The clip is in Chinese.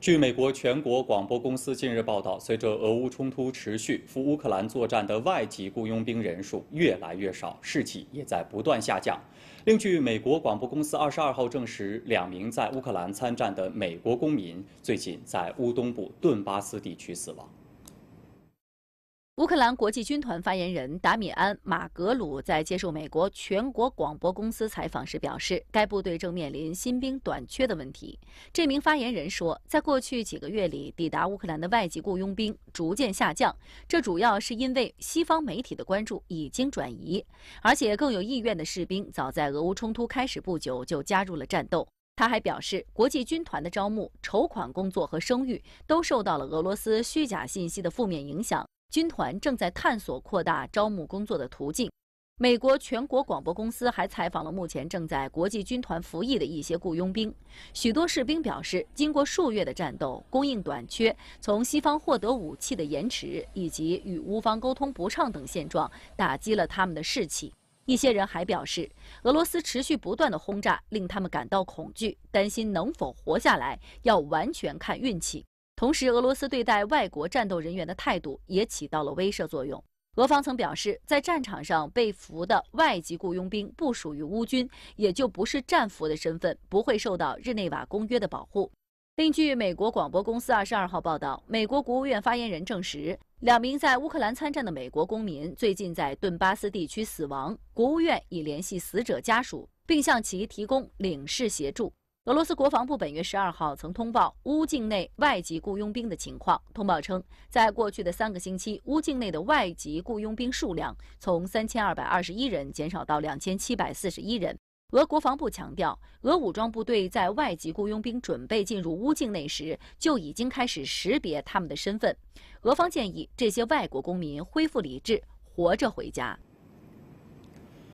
据美国全国广播公司近日报道，随着俄乌冲突持续，赴乌克兰作战的外籍雇佣兵人数越来越少，士气也在不断下降。另据美国广播公司二十二号证实，两名在乌克兰参战的美国公民最近在乌东部顿巴斯地区死亡。乌克兰国际军团发言人达米安·马格鲁在接受美国全国广播公司采访时表示，该部队正面临新兵短缺的问题。这名发言人说，在过去几个月里，抵达乌克兰的外籍雇佣兵逐渐下降，这主要是因为西方媒体的关注已经转移，而且更有意愿的士兵早在俄乌冲突开始不久就加入了战斗。他还表示，国际军团的招募、筹款工作和声誉都受到了俄罗斯虚假信息的负面影响。军团正在探索扩大招募工作的途径。美国全国广播公司还采访了目前正在国际军团服役的一些雇佣兵。许多士兵表示，经过数月的战斗、供应短缺、从西方获得武器的延迟以及与乌方沟通不畅等现状，打击了他们的士气。一些人还表示，俄罗斯持续不断的轰炸令他们感到恐惧，担心能否活下来要完全看运气。同时，俄罗斯对待外国战斗人员的态度也起到了威慑作用。俄方曾表示，在战场上被俘的外籍雇佣兵不属于乌军，也就不是战俘的身份，不会受到日内瓦公约的保护。另据美国广播公司二十二号报道，美国国务院发言人证实，两名在乌克兰参战的美国公民最近在顿巴斯地区死亡。国务院已联系死者家属，并向其提供领事协助。俄罗斯国防部本月十二号曾通报乌境内外籍雇佣兵的情况。通报称，在过去的三个星期，乌境内的外籍雇佣兵数量从三千二百二十一人减少到两千七百四十一人。俄国防部强调，俄武装部队在外籍雇佣兵准备进入乌境内时就已经开始识别他们的身份。俄方建议这些外国公民恢复理智，活着回家。